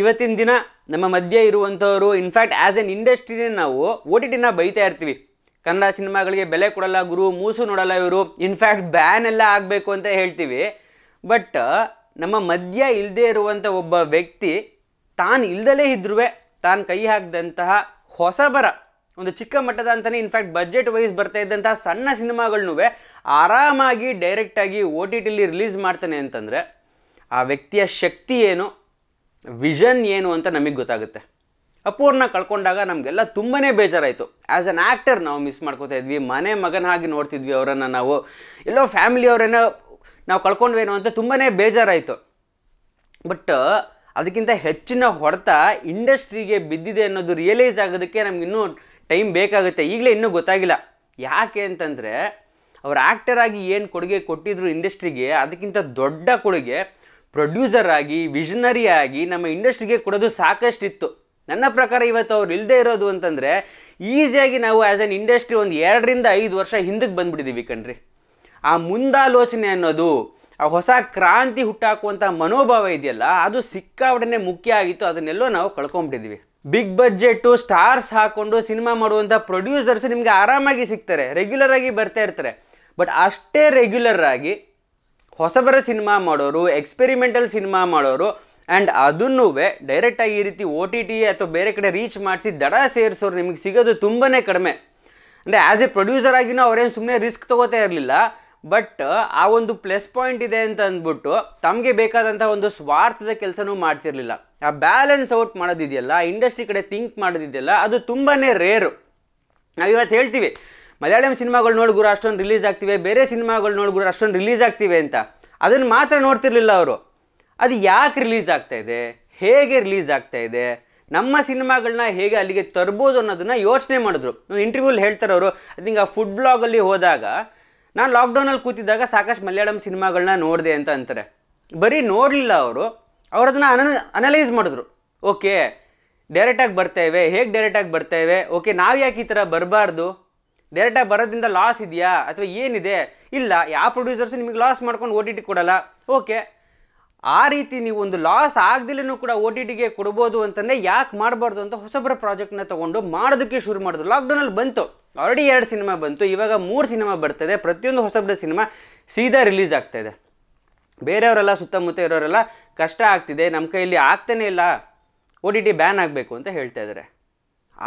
ಇವತ್ತಿನ ದಿನ ನಮ್ಮ ಮಧ್ಯೆ ಇರುವಂಥವರು ಇನ್ಫ್ಯಾಕ್ಟ್ ಆ್ಯಸ್ ಎನ್ ಇಂಡಸ್ಟ್ರಿನೇ ನಾವು ಓ ಟಿ ಟಿನ ಬೈತಾ ಇರ್ತೀವಿ ಕನ್ನಡ ಸಿನಿಮಾಗಳಿಗೆ ಬೆಲೆ ಕೊಡಲ್ಲ ಗುರು ಮೂಸು ನೋಡಲ್ಲ ಇವರು ಇನ್ಫ್ಯಾಕ್ಟ್ ಬ್ಯಾನ್ ಎಲ್ಲ ಆಗಬೇಕು ಅಂತ ಹೇಳ್ತೀವಿ ಬಟ್ ನಮ್ಮ ಮಧ್ಯ ಇಲ್ಲದೆ ಇರುವಂಥ ಒಬ್ಬ ವ್ಯಕ್ತಿ ತಾನು ಇಲ್ದಲೇ ಇದ್ರೂ ತಾನು ಕೈ ಹಾಕಿದಂತಹ ಹೊಸಬರ ಒಂದು ಚಿಕ್ಕ ಮಟ್ಟದ ಅಂತಲೇ ಇನ್ಫ್ಯಾಕ್ಟ್ ಬಜೆಟ್ ವೈಸ್ ಬರ್ತಾ ಇದ್ದಂತಹ ಸಣ್ಣ ಸಿನಿಮಾಗಳನ್ನು ಆರಾಮಾಗಿ ಡೈರೆಕ್ಟಾಗಿ ಓ ಟಿ ಟಿಲಿ ರಿಲೀಸ್ ಮಾಡ್ತಾನೆ ಅಂತಂದರೆ ಆ ವ್ಯಕ್ತಿಯ ಶಕ್ತಿ ಏನು ವಿಷನ್ ಏನು ಅಂತ ನಮಗೆ ಗೊತ್ತಾಗುತ್ತೆ ಅಪೂರ್ಣ ಕಳ್ಕೊಂಡಾಗ ನಮಗೆಲ್ಲ ತುಂಬಾ ಬೇಜಾರಾಯಿತು ಆ್ಯಸ್ ಅನ್ ಆ್ಯಕ್ಟರ್ ನಾವು ಮಿಸ್ ಮಾಡ್ಕೋತಾ ಇದ್ವಿ ಮನೆ ಮಗನ ನೋಡ್ತಿದ್ವಿ ಅವರನ್ನು ನಾವು ಎಲ್ಲೋ ಫ್ಯಾಮಿಲಿಯವರೇನೋ ನಾವು ಕಳ್ಕೊಂಡ್ವೇನೋ ಅಂತ ತುಂಬಾ ಬೇಜಾರಾಯಿತು ಬಟ್ ಅದಕ್ಕಿಂತ ಹೆಚ್ಚಿನ ಹೊಡೆತ ಇಂಡಸ್ಟ್ರಿಗೆ ಬಿದ್ದಿದೆ ಅನ್ನೋದು ರಿಯಲೈಸ್ ಆಗೋದಕ್ಕೆ ನಮ್ಗೆ ಇನ್ನೂ ಟೈಮ್ ಬೇಕಾಗುತ್ತೆ ಈಗಲೇ ಇನ್ನೂ ಗೊತ್ತಾಗಿಲ್ಲ ಯಾಕೆ ಅಂತಂದರೆ ಅವ್ರು ಆ್ಯಕ್ಟರಾಗಿ ಏನು ಕೊಡುಗೆ ಕೊಟ್ಟಿದ್ರು ಇಂಡಸ್ಟ್ರಿಗೆ ಅದಕ್ಕಿಂತ ದೊಡ್ಡ ಕೊಡುಗೆ ಪ್ರೊಡ್ಯೂಸರ್ ಆಗಿ ವಿಷನರಿ ಆಗಿ ನಮ್ಮ ಇಂಡಸ್ಟ್ರಿಗೆ ಕೊಡೋದು ಸಾಕಷ್ಟಿತ್ತು ನನ್ನ ಪ್ರಕಾರ ಇವತ್ತು ಅವ್ರು ಇಲ್ಲದೆ ಇರೋದು ಅಂತಂದರೆ ಈಸಿಯಾಗಿ ನಾವು ಆ್ಯಸ್ ಎನ್ ಇಂಡಸ್ಟ್ರಿ ಒಂದು ಎರಡರಿಂದ ಐದು ವರ್ಷ ಹಿಂದಕ್ಕೆ ಬಂದುಬಿಟ್ಟಿದ್ದೀವಿ ಕಣ್ರಿ ಆ ಮುಂದಾಲೋಚನೆ ಅನ್ನೋದು ಆ ಹೊಸ ಕ್ರಾಂತಿ ಹುಟ್ಟಾಕುವಂಥ ಮನೋಭಾವ ಇದೆಯಲ್ಲ ಅದು ಒಡನೆ ಮುಖ್ಯ ಆಗಿತ್ತು ಅದನ್ನೆಲ್ಲೋ ನಾವು ಕಳ್ಕೊಂಬಿಟ್ಟಿದ್ದೀವಿ ಬಿಗ್ ಬಜೆಟ್ಟು ಸ್ಟಾರ್ಸ್ ಹಾಕ್ಕೊಂಡು ಸಿನಿಮಾ ಮಾಡುವಂಥ ಪ್ರೊಡ್ಯೂಸರ್ಸ್ ನಿಮಗೆ ಆರಾಮಾಗಿ ಸಿಗ್ತಾರೆ ರೆಗ್ಯುಲರ್ ಆಗಿ ಬರ್ತಾ ಇರ್ತಾರೆ ಬಟ್ ಅಷ್ಟೇ ರೆಗ್ಯುಲರಾಗಿ ಹೊಸಬರ ಸಿನಿಮಾ ಮಾಡೋರು ಎಕ್ಸ್ಪೆರಿಮೆಂಟಲ್ ಸಿನಿಮಾ ಮಾಡೋರು ಆ್ಯಂಡ್ ಅದನ್ನೂ ಡೈರೆಕ್ಟಾಗಿ ಈ ರೀತಿ ಓ ಟಿ ಟಿ ಅಥವಾ ಬೇರೆ ಕಡೆ ರೀಚ್ ಮಾಡಿಸಿ ದಡ ಸೇರಿಸೋರು ನಿಮಗೆ ಸಿಗೋದು ತುಂಬಾ ಕಡಿಮೆ ಅಂದರೆ ಆ್ಯಸ್ ಎ ಪ್ರೊಡ್ಯೂಸರ್ ಆಗಿನೂ ಅವರೇನು ಸುಮ್ಮನೆ ರಿಸ್ಕ್ ತೊಗೋತಾ ಇರಲಿಲ್ಲ ಬಟ್ ಆ ಒಂದು ಪ್ಲಸ್ ಪಾಯಿಂಟ್ ಇದೆ ಅಂತ ಅಂದ್ಬಿಟ್ಟು ತಮಗೆ ಬೇಕಾದಂಥ ಒಂದು ಸ್ವಾರ್ಥದ ಕೆಲಸನೂ ಮಾಡ್ತಿರಲಿಲ್ಲ ಆ ಬ್ಯಾಲೆನ್ಸ್ ಔಟ್ ಮಾಡೋದಿದೆಯಲ್ಲ ಇಂಡಸ್ಟ್ರಿ ಕಡೆ ಥಿಂಕ್ ಮಾಡೋದಿದೆಯಲ್ಲ ಅದು ತುಂಬಾ ರೇರು ನಾವಿವತ್ತು ಹೇಳ್ತೀವಿ ಮಲಯಾಳಂ ಸಿನಿಮಾಗಳು ನೋಡಿ ಅಷ್ಟೊಂದು ರಿಲೀಸ್ ಆಗ್ತಿವೆ ಬೇರೆ ಸಿನಿಮಾಗಳು ನೋಡಿ ಅಷ್ಟೊಂದು ರಿಲೀಸ್ ಆಗ್ತಿವೆ ಅಂತ ಅದನ್ನು ಮಾತ್ರ ನೋಡ್ತಿರ್ಲಿಲ್ಲ ಅವರು ಅದು ಯಾಕೆ ರಿಲೀಸ್ ಆಗ್ತಾ ಇದೆ ಹೇಗೆ ರಿಲೀಸ್ ಆಗ್ತಾಯಿದೆ ನಮ್ಮ ಸಿನಿಮಾಗಳನ್ನ ಹೇಗೆ ಅಲ್ಲಿಗೆ ತರ್ಬೋದು ಅನ್ನೋದನ್ನು ಯೋಚನೆ ಮಾಡಿದ್ರು ಇಂಟರ್ವ್ಯೂಲಿ ಹೇಳ್ತಾರೆ ಅವರು ಅದು ಹಿಂಗೆ ಆ ಫುಡ್ ಬ್ಲಾಗಲ್ಲಿ ಹೋದಾಗ ನಾನು ಲಾಕ್ಡೌನಲ್ಲಿ ಕೂತಿದ್ದಾಗ ಸಾಕಷ್ಟು ಮಲಯಾಳಂ ಸಿನಿಮಾಗಳನ್ನ ನೋಡಿದೆ ಅಂತ ಅಂತಾರೆ ಬರೀ ನೋಡಲಿಲ್ಲ ಅವರು ಅವ್ರು ಅದನ್ನು ಅನ ಅನಲೈಸ್ ಮಾಡಿದ್ರು ಓಕೆ ಡೈರೆಕ್ಟಾಗಿ ಬರ್ತೇವೆ ಹೇಗೆ ಡೈರೆಕ್ಟಾಗಿ ಬರ್ತೇವೆ ಓಕೆ ನಾವು ಯಾಕೆ ಈ ಥರ ಬರಬಾರ್ದು ಡೈರೆಕ್ಟಾಗಿ ಬರೋದ್ರಿಂದ ಲಾಸ್ ಇದೆಯಾ ಅಥವಾ ಏನಿದೆ ಇಲ್ಲ ಯಾವ ಪ್ರೊಡ್ಯೂಸರ್ಸ್ ನಿಮಗೆ ಲಾಸ್ ಮಾಡ್ಕೊಂಡು ಓ ಟಿ ಟಿ ಕೊಡಲ್ಲ ಓಕೆ ಆ ರೀತಿ ನೀವು ಒಂದು ಲಾಸ್ ಆಗದಿಲ್ಲೂ ಕೂಡ ಓ ಟಿ ಟಿಗೆ ಕೊಡ್ಬೋದು ಅಂತಂದರೆ ಯಾಕೆ ಮಾಡಬಾರ್ದು ಅಂತ ಹೊಸೊಬ್ಬರ ಪ್ರಾಜೆಕ್ಟ್ನ ತೊಗೊಂಡು ಮಾಡೋದಕ್ಕೆ ಶುರು ಮಾಡಿದ್ರು ಲಾಕ್ಡೌನಲ್ಲಿ ಬಂತು ಆಲ್ರೆಡಿ ಎರಡು ಸಿನಿಮಾ ಬಂತು ಇವಾಗ ಮೂರು ಸಿನಿಮಾ ಬರ್ತದೆ ಪ್ರತಿಯೊಂದು ಹೊಸೊಬ್ಬರ ಸಿನಿಮಾ ಸೀದಾ ರಿಲೀಸ್ ಆಗ್ತಾ ಇದೆ ಬೇರೆಯವರೆಲ್ಲ ಸುತ್ತಮುತ್ತ ಇರೋರೆಲ್ಲ ಕಷ್ಟ ಆಗ್ತಿದೆ ನಮ್ಮ ಕೈಯಲ್ಲಿ ಆಗ್ತಾನೇ ಇಲ್ಲ ಓ ಟಿ ಟಿ ಬ್ಯಾನ್ ಆಗಬೇಕು ಅಂತ ಹೇಳ್ತಾ ಇದ್ದಾರೆ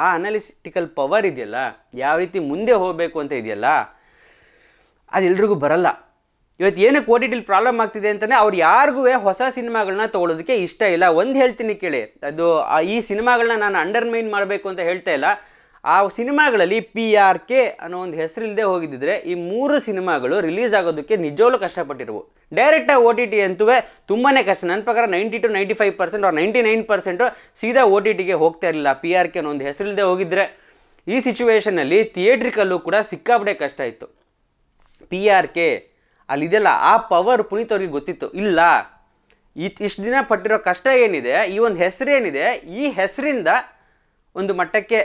ಆ ಅನಾಲಿಸ್ಟಿಕಲ್ ಪವರ್ ಇದೆಯಲ್ಲ ಯಾವ ರೀತಿ ಮುಂದೆ ಹೋಗಬೇಕು ಅಂತ ಇದೆಯಲ್ಲ ಅದೆಲ್ರಿಗೂ ಬರಲ್ಲ ಇವತ್ತು ಏನಕ್ಕೆ ಓ ಟಿ ಟಿಲಿ ಪ್ರಾಬ್ಲಮ್ ಆಗ್ತಿದೆ ಅಂತಲೇ ಅವ್ರು ಯಾರಿಗೂ ಹೊಸ ಸಿನಿಮಾಗಳನ್ನ ತೊಗೊಳೋದಕ್ಕೆ ಇಷ್ಟ ಇಲ್ಲ ಒಂದು ಹೇಳ್ತೀನಿ ಕೇಳಿ ಅದು ಈ ಸಿನಿಮಾಗಳನ್ನ ನಾನು ಅಂಡರ್ಮೈನ್ ಮಾಡಬೇಕು ಅಂತ ಹೇಳ್ತಾ ಇಲ್ಲ ಆ ಸಿನಿಮಾಗಳಲ್ಲಿ ಪಿ ಆರ್ ಕೆ ಅನ್ನೋ ಒಂದು ಹೆಸರಿಲ್ಲದೆ ಹೋಗಿದ್ದಿದ್ರೆ ಈ ಮೂರು ಸಿನಿಮಾಗಳು ರಿಲೀಸ್ ಆಗೋದಕ್ಕೆ ನಿಜವಲ್ಲೂ ಕಷ್ಟಪಟ್ಟಿರುವು ಡೈರೆಕ್ಟಾಗಿ ಓ ಟಿ ಟಿ ಅಂತೂ ತುಂಬಾ ಕಷ್ಟ ನನ್ನ ಪ್ರಕಾರ ninety two ninety five percent ಅವ್ರು ನೈಂಟಿ ನೈನ್ ಪರ್ಸೆಂಟು ಸೀದಾ ಓ ಟಿ ಟಿಗೆ ಹೋಗ್ತಾ ಇರಲಿಲ್ಲ ಪಿ ಆರ್ ಕೆ ಅನ್ನೋ ಒಂದು ಹೆಸರಿಲ್ಲದೆ ಹೋಗಿದ್ದರೆ ಈ ಸಿಚುವೇಷನಲ್ಲಿ ಥಿಯೇಟ್ರಿಕಲ್ಲೂ ಕೂಡ ಸಿಕ್ಕಾಪಟ್ಟೆ ಕಷ್ಟ ಇತ್ತು ಪಿ ಆರ್ ಕೆ ಅಲ್ಲಿದೆಲ್ಲ ಆ ಪವರ್ ಪುನೀತ್ ಅವ್ರಿಗೆ ಗೊತ್ತಿತ್ತು ಇಲ್ಲ ಇಷ್ಟು ದಿನ ಪಟ್ಟಿರೋ ಕಷ್ಟ ಏನಿದೆ ಈ ಒಂದು ಹೆಸರೇನಿದೆ ಈ ಹೆಸರಿಂದ ಒಂದು ಮಟ್ಟಕ್ಕೆ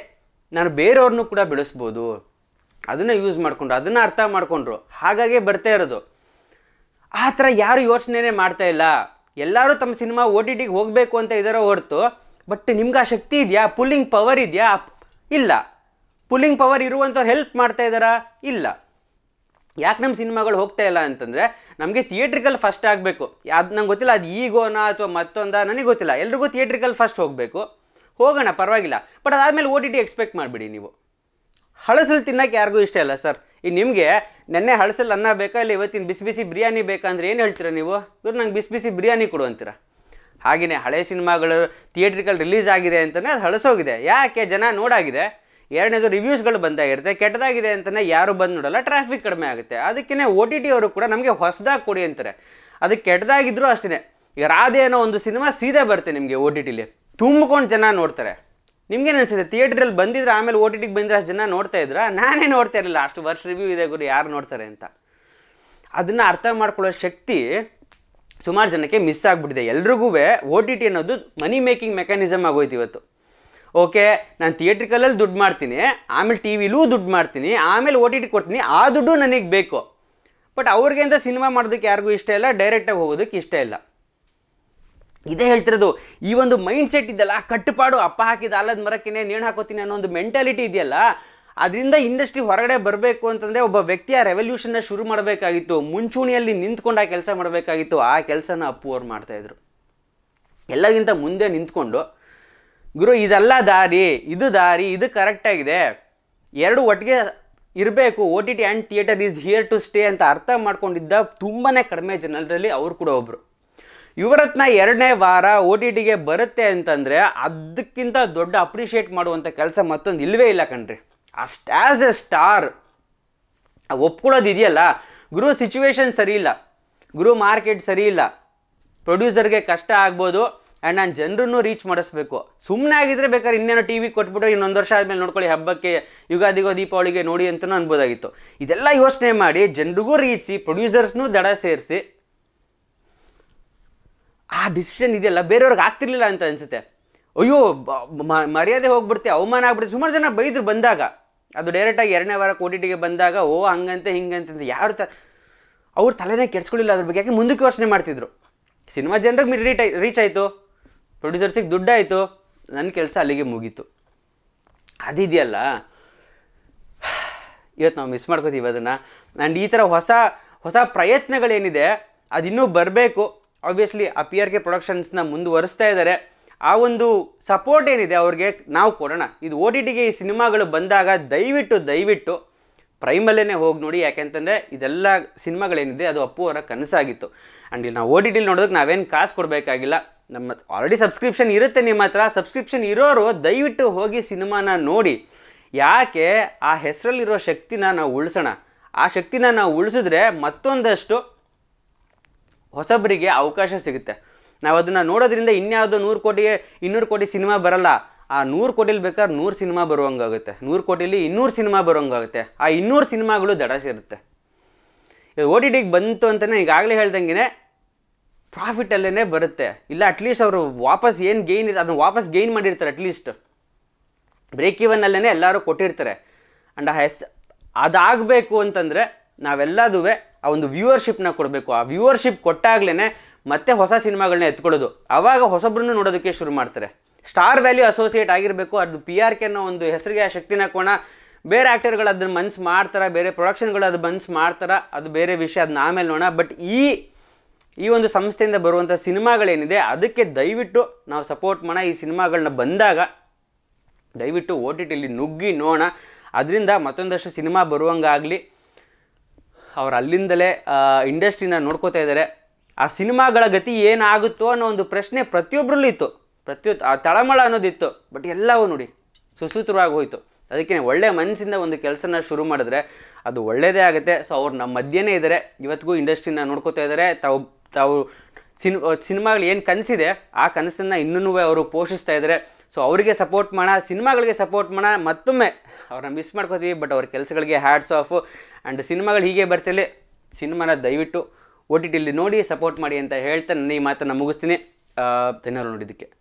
ನಾನು ಬೇರೆಯವ್ರನ್ನೂ ಕೂಡ ಬೆಳೆಸ್ಬೋದು ಅದನ್ನು ಯೂಸ್ ಮಾಡಿಕೊಂಡ್ರು ಅದನ್ನು ಅರ್ಥ ಮಾಡಿಕೊಂಡ್ರು ಹಾಗಾಗಿ ಬರ್ತಾ ಇರೋದು ಆ ಥರ ಯಾರು ಯೋಚನೆನೇ ಮಾಡ್ತಾ ಇಲ್ಲ ಎಲ್ಲರೂ ತಮ್ಮ ಸಿನಿಮಾ ಓ ಟಿ ಟಿಗೆ ಹೋಗಬೇಕು ಅಂತ ಇದ್ದಾರೋ ಹೊರತು ಬಟ್ ನಿಮ್ಗೆ ಆ ಶಕ್ತಿ ಇದೆಯಾ ಪುಲ್ಲಿಂಗ್ ಪವರ್ ಇದೆಯಾ ಇಲ್ಲ ಪುಲ್ಲಿಂಗ್ ಪವರ್ ಇರುವಂಥವ್ರು ಹೆಲ್ಪ್ ಮಾಡ್ತಾ ಇದ್ದಾರಾ ಇಲ್ಲ ಯಾಕೆ ನಮ್ಮ ಸಿನಿಮಾಗಳು ಹೋಗ್ತಾ ಇಲ್ಲ ಅಂತಂದರೆ ನಮಗೆ ಥಿಯೇಟ್ರಿಕಲ್ ಫಸ್ಟ್ ಆಗಬೇಕು ಅದು ನಂಗೆ ಗೊತ್ತಿಲ್ಲ ಅದು ಈಗೋನಾ ಅಥವಾ ಮತ್ತೊಂದ ನನಗೆ ಗೊತ್ತಿಲ್ಲ ಎಲ್ರಿಗೂ ಥಿಯೇಟ್ರಿಕಲ್ ಫಸ್ಟ್ ಹೋಗಬೇಕು ಹೋಗೋಣ ಪರವಾಗಿಲ್ಲ ಬಟ್ ಅದಾದಮೇಲೆ ಓ ಟಿ ಟಿ ಎಕ್ಸ್ಪೆಕ್ಟ್ ಮಾಡಿಬಿಡಿ ನೀವು ಹಳಸಲು ತಿನ್ನೋಕ್ಕೆ ಯಾರಿಗೂ ಇಷ್ಟ ಇಲ್ಲ ಸರ್ ಈ ನಿಮಗೆ ನೆನ್ನೆ ಹಳಸಲು ಅನ್ನ ಬೇಕಾ ಇಲ್ಲ ಇವತ್ತಿನ ಬಿಸಿ ಬಿಸಿ ಬಿರಿಯಾನಿ ಬೇಕಂದ್ರೆ ಏನು ಹೇಳ್ತೀರಾ ನೀವು ಇವ್ರು ನಂಗೆ ಬಿಸಿ ಬಿಸಿ ಬಿರಿಯಾನಿ ಕೊಡು ಅಂತೀರ ಹಾಗೆಯೇ ಹಳೆ ಸಿನಿಮಾಗಳು ಥಿಯೇಟ್ರಿಕಲ್ ರಿಲೀಸ್ ಆಗಿದೆ ಅಂತಲೇ ಅದು ಹಳಸೋಗಿದೆ ಯಾಕೆ ಜನ ನೋಡಾಗಿದೆ ಎರಡನೇದು ರಿವ್ಯೂಸ್ಗಳು ಬಂದಾಗಿರುತ್ತೆ ಕೆಟ್ಟದಾಗಿದೆ ಅಂತಲೇ ಯಾರು ಬಂದು ನೋಡಲ್ಲ ಟ್ರಾಫಿಕ್ ಕಡಿಮೆ ಆಗುತ್ತೆ ಅದಕ್ಕೇ ಓ ಟಿ ಟಿ ಅವರು ಕೂಡ ನಮಗೆ ಹೊಸದಾಗಿ ಕೊಡಿ ಅಂತಾರೆ ಅದು ಕೆಟ್ಟದಾಗಿದ್ದರೂ ಅಷ್ಟೇ ಈಗ ರಾಧೆ ಅನ್ನೋ ಒಂದು ಸಿನಿಮಾ ಸೀದೇ ಬರುತ್ತೆ ನಿಮಗೆ ಓ ಟಿ ಟಿಲಿ ತುಂಬ್ಕೊಂಡು ಜನ ನೋಡ್ತಾರೆ ನಿಮ್ಗೇನು ಅನಿಸುತ್ತೆ ಥಿಯೇಟ್ರಲ್ಲಿ ಬಂದಿದ್ರೆ ಆಮೇಲೆ ಒ ಟಿ ಟಿಗೆ ಬಂದರೆ ಅಷ್ಟು ಜನ ನೋಡ್ತಾ ಇದ್ರ ನಾನೇ ನೋಡ್ತಾ ಇರಲಿಲ್ಲ ಅಷ್ಟು ವರ್ಷ ರಿವ್ಯೂ ಇದೆ ಗುರು ಯಾರು ನೋಡ್ತಾರೆ ಅಂತ ಅದನ್ನು ಅರ್ಥ ಮಾಡ್ಕೊಳ್ಳೋ ಶಕ್ತಿ ಸುಮಾರು ಜನಕ್ಕೆ ಮಿಸ್ ಆಗಿಬಿಟ್ಟಿದೆ ಎಲ್ರಿಗೂ ಒ ಟಿ ಟಿ ಅನ್ನೋದು ಮನಿ ಮೇಕಿಂಗ್ ಮೆಕ್ಯಾನಿಸಮ್ ಆಗೋಯ್ತು ಇವತ್ತು ಓಕೆ ನಾನು ಥಿಯೇಟ್ರಿಕಲಲ್ಲಿ ದುಡ್ಡು ಮಾಡ್ತೀನಿ ಆಮೇಲೆ ಟಿ ವಿಲೂ ದುಡ್ಡು ಮಾಡ್ತೀನಿ ಆಮೇಲೆ ಒ ಟಿ ಟಿ ಕೊಡ್ತೀನಿ ಆ ದುಡ್ಡು ನನಗೆ ಬೇಕು ಬಟ್ ಅವ್ರಿಗೆ ಅಂತ ಸಿನಿಮಾ ಮಾಡೋದಕ್ಕೆ ಯಾರಿಗೂ ಇಷ್ಟ ಇಲ್ಲ ಡೈರೆಕ್ಟಾಗಿ ಹೋಗೋದಕ್ಕೆ ಇಷ್ಟ ಇಲ್ಲ ಇದೇ ಹೇಳ್ತಿರೋದು ಈ ಒಂದು ಮೈಂಡ್ ಸೆಟ್ ಇದೆಯಲ್ಲ ಕಟ್ಟುಪಾಡು ಅಪ್ಪ ಹಾಕಿದ ಆಲದ ಮರಕ್ಕೇನೆ ನೇಣು ಹಾಕೋತೀನಿ ಅನ್ನೋ ಒಂದು ಮೆಂಟಾಲಿಟಿ ಇದೆಯಲ್ಲ ಅದರಿಂದ ಇಂಡಸ್ಟ್ರಿ ಹೊರಗಡೆ ಬರಬೇಕು ಅಂತಂದರೆ ಒಬ್ಬ ವ್ಯಕ್ತಿ ಆ ರೆವಲ್ಯೂಷನ್ನ ಶುರು ಮಾಡಬೇಕಾಗಿತ್ತು ಮುಂಚೂಣಿಯಲ್ಲಿ ನಿಂತ್ಕೊಂಡು ಆ ಕೆಲಸ ಮಾಡಬೇಕಾಗಿತ್ತು ಆ ಕೆಲಸನ ಅಪ್ಪು ಅವ್ರು ಮಾಡ್ತಾಯಿದ್ರು ಎಲ್ಲರಿಗಿಂತ ಮುಂದೆ ನಿಂತ್ಕೊಂಡು ಗುರು ಇದೆಲ್ಲ ದಾರಿ ಇದು ದಾರಿ ಇದು ಕರೆಕ್ಟಾಗಿದೆ ಎರಡು ಒಟ್ಟಿಗೆ ಇರಬೇಕು O T T and theatre is here to stay ಅಂತ ಅರ್ಥ ಮಾಡ್ಕೊಂಡಿದ್ದ ತುಂಬಾ ಕಡಿಮೆ ಜನರಲ್ಲಿ ಅವರು ಕೂಡ ಒಬ್ಬರು ಯುವರತ್ನ ಎರಡನೇ ವಾರ ಓ ಟಿ ಟಿಗೆ ಬರುತ್ತೆ ಅಂತಂದರೆ ಅದಕ್ಕಿಂತ ದೊಡ್ಡ ಅಪ್ರಿಷಿಯೇಟ್ ಮಾಡುವಂಥ ಕೆಲಸ ಮತ್ತೊಂದು ಇಲ್ಲವೇ ಇಲ್ಲ ಕಣ್ರಿ ಅಷ್ಟು ಆ್ಯಸ್ ಎ ಸ್ಟಾರ್ ಒಪ್ಕೊಳ್ಳೋದು ಇದೆಯಲ್ಲ ಗುರು ಸಿಚುವೇಶನ್ ಸರಿ ಇಲ್ಲ ಗುರು ಮಾರ್ಕೆಟ್ ಸರಿ ಇಲ್ಲ ಪ್ರೊಡ್ಯೂಸರ್ಗೆ ಕಷ್ಟ ಆಗ್ಬೋದು ಆ್ಯಂಡ್ ನಾನು ಜನರನ್ನು ರೀಚ್ ಮಾಡಿಸ್ಬೇಕು ಸುಮ್ಮನೆ ಆಗಿದ್ರೆ ಬೇಕಾದ್ರೆ ಇನ್ನೇನು ಟಿ ವಿ ಕೊಟ್ಬಿಟ್ಟು ಇನ್ನೊಂದು ವರ್ಷ ಆದಮೇಲೆ ನೋಡ್ಕೊಳ್ಳಿ ಹಬ್ಬಕ್ಕೆ ಯುಗಾದಿಗೋ ದೀಪಾವಳಿಗೆ ನೋಡಿ ಅಂತಲೂ ಅನ್ಬೋದಾಗಿತ್ತು ಇದೆಲ್ಲ ಯೋಚನೆ ಮಾಡಿ ಜನರಿಗೂ ರೀಚಿಸಿ ಪ್ರೊಡ್ಯೂಸರ್ಸ್ನೂ ದಡ ಸೇರಿಸಿ ಆ ಡಿಸಿಷನ್ ಇದೆಯಲ್ಲ ಬೇರೆಯವ್ರಿಗೆ ಆಗ್ತಿರ್ಲಿಲ್ಲ ಅಂತ ಅನಿಸುತ್ತೆ ಅಯ್ಯೋ ಮರ್ಯಾದೆ ಹೋಗ್ಬಿಡ್ತೆ ಅವಮಾನ ಆಗ್ಬಿಡ್ತು ಸುಮಾರು ಜನ ಬೈದ್ರು ಬಂದಾಗ ಅದು ಡೈರೆಕ್ಟಾಗಿ ಎರಡನೇ ವಾರ ಕೋಟಿಟಿಗೆ ಬಂದಾಗ ಓ ಹಂಗಂತೆ ಹಿಂಗಂತ ಯಾರು ತ ಅವ್ರ ತಲೆನೇ ಕೆಡ್ಸ್ಕೊಳ್ಳಿಲ್ಲ ಅದ್ರ ಬಗ್ಗೆ ಯಾಕೆ ಮುಂದಕ್ಕೆ ಯೋಚನೆ ಮಾಡ್ತಿದ್ರು ಸಿನಿಮಾ ಜನರಿಗೆ ರೀಟ್ ರೀಚ್ ಆಯಿತು ಪ್ರೊಡ್ಯೂಸರ್ಸಿಗೆ ದುಡ್ಡಾಯಿತು ನನ್ನ ಕೆಲಸ ಅಲ್ಲಿಗೆ ಮುಗೀತು ಅದಿದೆಯಲ್ಲ ಇವತ್ತು ನಾವು ಮಿಸ್ ಮಾಡ್ಕೋತೀವಿ ಅದನ್ನು ಆ್ಯಂಡ್ ಈ ಥರ ಹೊಸ ಹೊಸ ಪ್ರಯತ್ನಗಳೇನಿದೆ ಅದು ಇನ್ನೂ ಬರಬೇಕು ಆಬ್ವಿಯಸ್ಲಿ ಆರ್ ಕೆ ಪ್ರೊಡಕ್ಷನ್ಸ್ನ ಮುಂದುವರಿಸ್ತಾ ಇದ್ದಾರೆ ಆ ಒಂದು ಸಪೋರ್ಟ್ ಏನಿದೆ ಅವ್ರಿಗೆ ನಾವು ಕೊಡೋಣ ಇದು ಒ ಟಿ ಟಿಗೆ ಈ ಸಿನಿಮಾಗಳು ಬಂದಾಗ ದಯವಿಟ್ಟು ದಯವಿಟ್ಟು ಪ್ರೈಮಲ್ಲೇ ಹೋಗಿ ನೋಡಿ ಯಾಕೆಂತಂದರೆ ಇದೆಲ್ಲ ಸಿನಿಮಾಗಳೇನಿದೆ ಅದು ಅಪ್ಪು ಅವರ ಕನಸಾಗಿತ್ತು ಆ್ಯಂಡ್ ಇಲ್ಲಿ ನಾವು ಓ ಟಿ ಟಿಲಿ ನೋಡೋದಕ್ಕೆ ನಾವೇನು ಕಾಸು ಕೊಡಬೇಕಾಗಿಲ್ಲ ನಮ್ಮ ಆಲ್ರೆಡಿ ಸಬ್ಸ್ಕ್ರಿಪ್ಷನ್ ಇರುತ್ತೆ ನಿಮ್ಮ ಹತ್ರ ಸಬ್ಸ್ಕ್ರಿಪ್ಷನ್ ಇರೋರು ದಯವಿಟ್ಟು ಹೋಗಿ ಸಿನಿಮಾನ ನೋಡಿ ಯಾಕೆ ಆ ಹೆಸರಲ್ಲಿರೋ ಶಕ್ತಿನ ನಾವು ಉಳಿಸೋಣ ಆ ಶಕ್ತಿನ ನಾವು ಉಳಿಸಿದ್ರೆ ಮತ್ತೊಂದಷ್ಟು ಹೊಸಬರಿಗೆ ಅವಕಾಶ ಸಿಗುತ್ತೆ ನಾವು ಅದನ್ನು ನೋಡೋದ್ರಿಂದ ಇನ್ಯಾವುದೋ ನೂರು ಕೋಟಿ ಇನ್ನೂರು ಕೋಟಿ ಸಿನಿಮಾ ಬರಲ್ಲ ಆ ನೂರು ಕೋಟಿಲಿ ಬೇಕಾದ್ರೆ ನೂರು ಸಿನಿಮಾ ಬರುವಂಗಾಗುತ್ತೆ ನೂರು ಕೋಟಿಲಿ ಇನ್ನೂರು ಸಿನಿಮಾ ಬರೋಂಗಾಗುತ್ತೆ ಆ ಇನ್ನೂರು ಸಿನಿಮಾಗಳು ದಡ ಸೇರುತ್ತೆ ಓ ಟಿ ಟಿಗೆ ಬಂತು ಅಂತಲೇ ಈಗಾಗಲೇ ಹೇಳ್ದಂಗೆ ಪ್ರಾಫಿಟಲ್ಲೇ ಬರುತ್ತೆ ಇಲ್ಲ ಅಟ್ಲೀಸ್ಟ್ ಅವರು ವಾಪಸ್ ಏನು ಗೇನ್ ಇದೆ ಅದನ್ನು ವಾಪಸ್ ಗೇನ್ ಮಾಡಿರ್ತಾರೆ ಅಟ್ಲೀಸ್ಟ್ ಬ್ರೇಕ್ ಇವನ್ನಲ್ಲೇ ಎಲ್ಲರೂ ಕೊಟ್ಟಿರ್ತಾರೆ ಆ್ಯಂಡ್ ಹೆಸ್ ಅದಾಗಬೇಕು ಅಂತಂದರೆ ನಾವೆಲ್ಲದೂ ಆ ಒಂದು ವ್ಯೂವರ್ಶಿಪ್ನ ಕೊಡಬೇಕು ಆ ವ್ಯೂವರ್ಶಿಪ್ ಕೊಟ್ಟಾಗಲೇ ಮತ್ತೆ ಹೊಸ ಸಿನಿಮಾಗಳನ್ನ ಎತ್ಕೊಳ್ಳೋದು ಆವಾಗ ಹೊಸೊಬ್ಬರನ್ನು ನೋಡೋದಕ್ಕೆ ಶುರು ಮಾಡ್ತಾರೆ ಸ್ಟಾರ್ ವ್ಯಾಲ್ಯೂ ಅಸೋಸಿಯೇಟ್ ಆಗಿರಬೇಕು ಅದು ಪಿ ಆರ್ ಕೆ ಅನ್ನೋ ಒಂದು ಹೆಸರಿಗೆ ಆ ಶಕ್ತಿನ ಕೋಣ ಬೇರೆ ಆ್ಯಕ್ಟರ್ಗಳು ಅದನ್ನು ಮನ್ಸು ಮಾಡ್ತಾರೆ ಬೇರೆ ಪ್ರೊಡಕ್ಷನ್ಗಳು ಅದು ಮನ್ಸು ಮಾಡ್ತಾರೆ ಅದು ಬೇರೆ ವಿಷಯ ಅದನ್ನ ಆಮೇಲೆ ನೋಡೋಣ ಬಟ್ ಈ ಈ ಒಂದು ಸಂಸ್ಥೆಯಿಂದ ಬರುವಂಥ ಸಿನಿಮಾಗಳೇನಿದೆ ಅದಕ್ಕೆ ದಯವಿಟ್ಟು ನಾವು ಸಪೋರ್ಟ್ ಮಾಡೋಣ ಈ ಸಿನಿಮಾಗಳನ್ನ ಬಂದಾಗ ದಯವಿಟ್ಟು ಓ ಟಿ ಟಿಲಿ ನುಗ್ಗಿ ನೋಡೋಣ ಅದರಿಂದ ಮತ್ತೊಂದಷ್ಟು ಸಿನಿಮಾ ಬರುವಂಗಾಗಲಿ ಅವ್ರು ಅಲ್ಲಿಂದಲೇ ಇಂಡಸ್ಟ್ರಿನ ನೋಡ್ಕೋತಾ ಇದ್ದಾರೆ ಆ ಸಿನಿಮಾಗಳ ಗತಿ ಏನಾಗುತ್ತೋ ಅನ್ನೋ ಒಂದು ಪ್ರಶ್ನೆ ಪ್ರತಿಯೊಬ್ಬರಲ್ಲೂ ಇತ್ತು ಪ್ರತಿಯೊ ಆ ತಳಮಳ ಅನ್ನೋದಿತ್ತು ಬಟ್ ಎಲ್ಲವೂ ನೋಡಿ ಸುಸೂತ್ರವಾಗಿ ಹೋಯಿತು ಅದಕ್ಕೆ ಒಳ್ಳೆ ಮನಸ್ಸಿಂದ ಒಂದು ಕೆಲಸನ ಶುರು ಮಾಡಿದ್ರೆ ಅದು ಒಳ್ಳೆಯದೇ ಆಗುತ್ತೆ ಸೊ ಅವ್ರು ನಮ್ಮ ಮಧ್ಯೆನೇ ಇದ್ದಾರೆ ಇವತ್ತಿಗೂ ಇಂಡಸ್ಟ್ರಿನ ನೋಡ್ಕೋತಾ ಇದ್ದಾರೆ ತಾವು ತಾವು ಸಿನ್ ಸಿನಿಮಾಗಳು ಏನು ಕನಸಿದೆ ಆ ಕನಸನ್ನು ಇನ್ನೂ ಅವರು ಪೋಷಿಸ್ತಾ ಇದ್ದಾರೆ ಸೊ ಅವರಿಗೆ ಸಪೋರ್ಟ್ ಮಾಡೋಣ ಸಿನಿಮಾಗಳಿಗೆ ಸಪೋರ್ಟ್ ಮಾಡೋಣ ಮತ್ತೊಮ್ಮೆ ಅವ್ರನ್ನ ಮಿಸ್ ಮಾಡ್ಕೋತೀವಿ ಬಟ್ ಅವ್ರ ಕೆಲಸಗಳಿಗೆ ಹ್ಯಾಟ್ಸ್ ಆಫ್ ಆ್ಯಂಡ್ ಸಿನಿಮಾಗಳು ಹೀಗೆ ಬರ್ತಲೇ ಸಿನಿಮಾನ ದಯವಿಟ್ಟು ಓ ಟಿ ಟಿಲಿ ನೋಡಿ ಸಪೋರ್ಟ್ ಮಾಡಿ ಅಂತ ಹೇಳ್ತಾ ನನ್ನ ಈ ಮಾತನ್ನು ಮುಗಿಸ್ತೀನಿ ಧನ್ಯವಾದ ನೋಡಿದ್ದಕ್ಕೆ